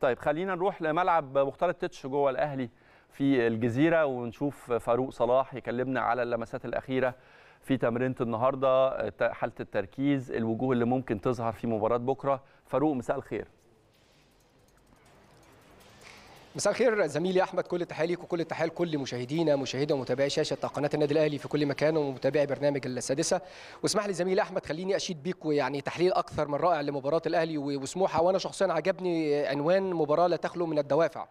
طيب خلينا نروح لملعب مختار التتش جوه الاهلي في الجزيره ونشوف فاروق صلاح يكلمنا على اللمسات الاخيره في تمرينه النهارده حاله التركيز الوجوه اللي ممكن تظهر في مباراه بكره فاروق مساء الخير مساء الخير زميلي احمد كل التحيه ليك وكل التحيه لكل مشاهدينا مشاهدي ومتابعي شاشه قناه النادي الاهلي في كل مكان ومتابعي برنامج السادسه واسمح لي زميلي احمد خليني اشيد بيك ويعني تحليل اكثر من رائع لمباراه الاهلي وسموحه وانا شخصيا عجبني عنوان مباراه لا تخلو من الدوافع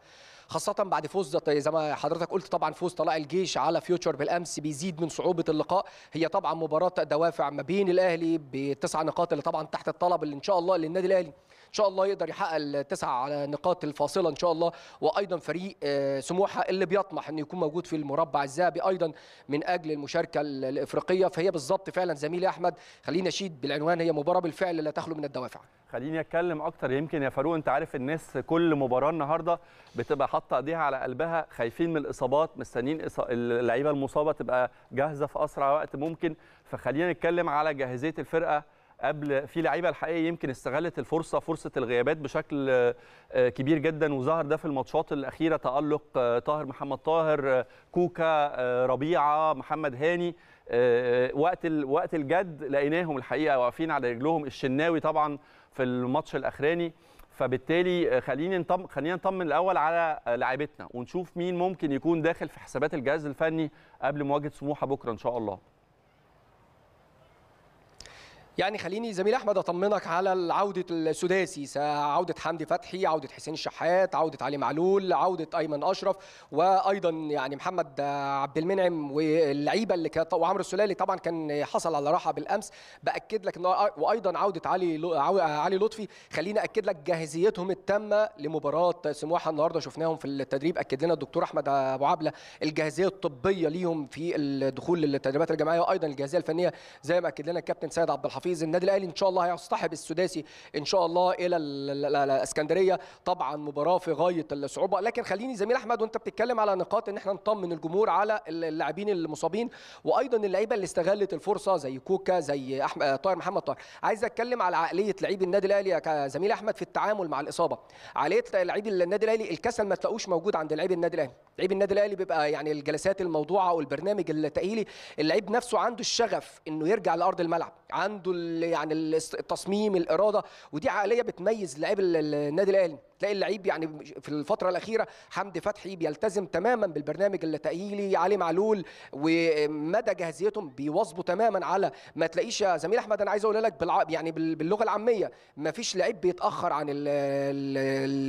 خاصه بعد فوز زي ما حضرتك قلت طبعا فوز طلائع الجيش على فيوتشر بالامس بيزيد من صعوبه اللقاء هي طبعا مباراه دوافع ما بين الاهلي بتسع نقاط اللي طبعا تحت الطلب اللي ان شاء الله للنادي الاهلي ان شاء الله يقدر يحقق التسع نقاط الفاصله ان شاء الله وايضا فريق آه، سموحه اللي بيطمح انه يكون موجود في المربع الذهبي ايضا من اجل المشاركه الافريقيه فهي بالظبط فعلا زميلي احمد خليني اشيد بالعنوان هي مباراه بالفعل لا تخلو من الدوافع خليني اتكلم اكتر يمكن يا فاروق انت عارف الناس كل مباراه النهارده بتبقى حاطه ايديها على قلبها خايفين من الاصابات مستنيين اللعيبه المصابه تبقى جاهزه في اسرع وقت ممكن فخلينا نتكلم على جاهزيه الفرقه قبل في لعيبه الحقيقه يمكن استغلت الفرصه فرصه الغيابات بشكل آه، كبير جدا وظهر ده في الماتشات الاخيره تالق آه، طاهر محمد طاهر آه، كوكا ربيعه محمد هاني وقت وقت الجد لقيناهم الحقيقه واقفين على رجلهم الشناوي طبعا في الماتش الاخراني فبالتالي خلينا نطمن خلينا نطمن الاول على لاعبتنا ونشوف مين ممكن يكون داخل في حسابات الجهاز الفني قبل مواجهه سموحه بكره ان شاء الله يعني خليني زميل احمد اطمنك على عوده السداسي عوده حمدي فتحي عوده حسين الشحات عوده علي معلول عوده ايمن اشرف وايضا يعني محمد عبد المنعم واللعيبه اللي كانت وعمرو السلالي طبعا كان حصل على راحه بالامس باكد لك وايضا عوده علي علي لطفي خليني اكد لك جاهزيتهم التامه لمباراه سموحه النهارده شفناهم في التدريب اكد لنا الدكتور احمد ابو عبله الجاهزيه الطبيه ليهم في الدخول للتدريبات الجماعيه وايضا الجاهزيه الفنيه زي ما اكد لنا الكابتن سيد عبد الحفيظ تحفيز النادي الاهلي ان شاء الله هيصطحب السداسي ان شاء الله الى الاسكندريه طبعا مباراه في غايه الصعوبه لكن خليني زميل احمد وانت بتتكلم على نقاط ان احنا نطمن الجمهور على اللاعبين المصابين وايضا اللعيبه اللي استغلت الفرصه زي كوكا زي احمد آه، طاهر محمد طاهر عايز اتكلم على عقليه لعيب النادي الاهلي يا زميل احمد في التعامل مع الاصابه عقليه لعيب النادي الاهلي الكسل ما تلاقوش موجود عند لعيب النادي الاهلي لعيب النادي الاهلي بيبقى يعني الجلسات الموضوعه والبرنامج التاهيلي اللعيب نفسه عنده الشغف انه يرجع لارض الملعب عنده يعني التصميم الاراده ودي عقليه بتميز لعيب النادي الاهلي تلاقي اللعيب يعني في الفتره الاخيره حمدي فتحي بيلتزم تماما بالبرنامج التاهيلي علي معلول ومدى جاهزيتهم بيواظبوا تماما على ما تلاقيش يا زميل احمد انا عايز اقول لك يعني باللغه العاميه ما فيش لعيب بيتاخر عن الـ الـ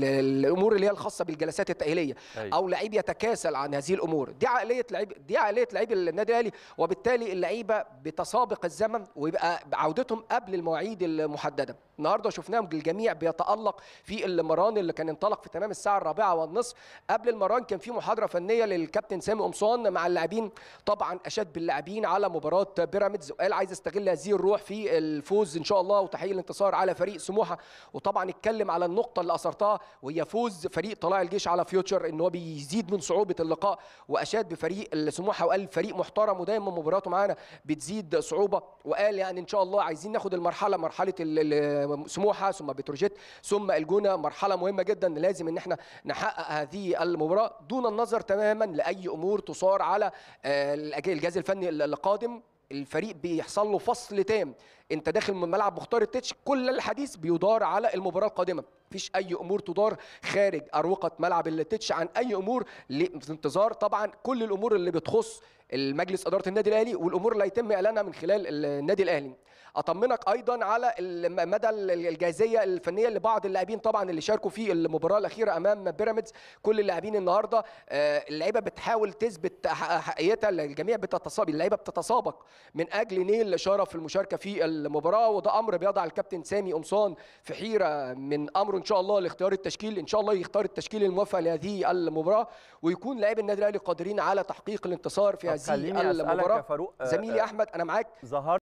الـ الامور اللي هي الخاصه بالجلسات التاهيليه أيوه. او لعيب يتكاسل عن هذه الامور دي عقليه لعيب دي عقليه لعيب النادي الاهلي وبالتالي اللعيبه بتسابق الزمن ويبقى عودة عودتهم قبل المواعيد المحدده النهارده شفناهم الجميع بيتالق في المران اللي كان انطلق في تمام الساعه الرابعه والنصف قبل المران كان في محاضره فنيه للكابتن سامي قمصان مع اللاعبين طبعا اشاد باللاعبين على مباراه بيراميدز وقال عايز استغل هذه الروح في الفوز ان شاء الله وتحقيق الانتصار على فريق سموحه وطبعا اتكلم على النقطه اللي اثرتها وهي فوز فريق طلائع الجيش على فيوتشر ان هو بيزيد من صعوبه اللقاء واشاد بفريق سموحه وقال فريق محترم ودايما مباراته معانا بتزيد صعوبه وقال يعني ان شاء الله عايزين ناخد المرحله مرحله سموحه ثم بتروجيت ثم الجونه مرحله مهمه جدا لازم ان احنا نحقق هذه المباراه دون النظر تماما لاي امور تصار على آه، الجهاز الفني القادم الفريق بيحصل له فصل تام انت داخل من ملعب مختار التتش كل الحديث بيدار على المباراه القادمه فيش اي امور تدار خارج اروقه ملعب اللتتش عن اي امور في انتظار طبعا كل الامور اللي بتخص المجلس اداره النادي الاهلي والامور اللي هيتم اعلانها من خلال النادي الاهلي اطمنك ايضا على مدى الجاهزيه الفنيه لبعض اللاعبين طبعا اللي شاركوا في المباراه الاخيره امام بيراميدز كل اللاعبين النهارده آه، اللعيبه بتحاول تثبت حقيقتها الجميع بتتصاب اللعيبه بتتسابق من اجل نيل شرف المشاركه في المباراه وده امر بيضع الكابتن سامي قمصان في حيره من امره ان شاء الله لاختيار التشكيل ان شاء الله يختار التشكيل الموافق لهذه المباراه ويكون لاعبي النادي الاهلي قادرين على تحقيق الانتصار في هذه المباراه زميلي آه، احمد انا معاك